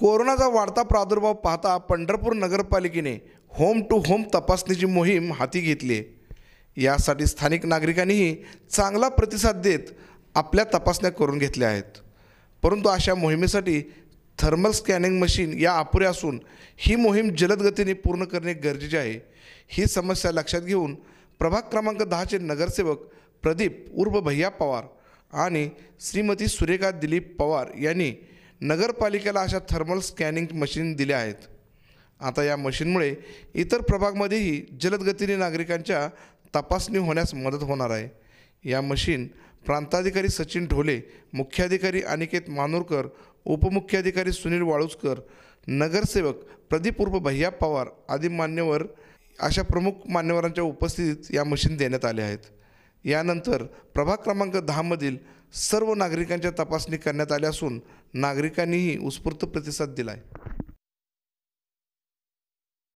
कोरोनाचा वाढता प्रादुर्भाव पाहता पंढरपूर नगरपालिकेने होम टू होम तपासणीची मोहीम हाती घेतली आहे यासाठी स्थानिक नागरिकांनीही चांगला प्रतिसाद देत आपल्या तपासण्या करून घेतल्या आहेत परंतु अशा मोहिमेसाठी थर्मल स्कॅनिंग मशीन या अपुऱ्या असून ही मोहीम जलद गतीने पूर्ण करणे गरजेचे आहे ही समस्या लक्षात घेऊन प्रभाग क्रमांक दहाचे नगरसेवक प्रदीप उर्फ भैया पवार आणि श्रीमती सुरेखा दिलीप पवार यांनी नगरपालिकेला अशा थर्मल स्कॅनिंग मशीन दिल्या आहेत आता या मशीनमुळे इतर प्रभागमध्येही जलदगतीने नागरिकांच्या तपासणी होण्यास मदत होणार आहे या मशीन प्रांताधिकारी सचिन ढोले मुख्याधिकारी अनिकेत मानूरकर उपमुख्याधिकारी सुनील वाळूसकर नगरसेवक प्रदीप उर्फ भैया पवार आदी मान्यवर अशा प्रमुख मान्यवरांच्या उपस्थितीत या मशीन देण्यात आल्या आहेत यानंतर प्रभाग क्रमांक दहामधील सर्व नागरिकांच्या तपासणी करण्यात आल्या असून नागरिकांनीही उत्स्फूर्त प्रतिसाद दिला आहे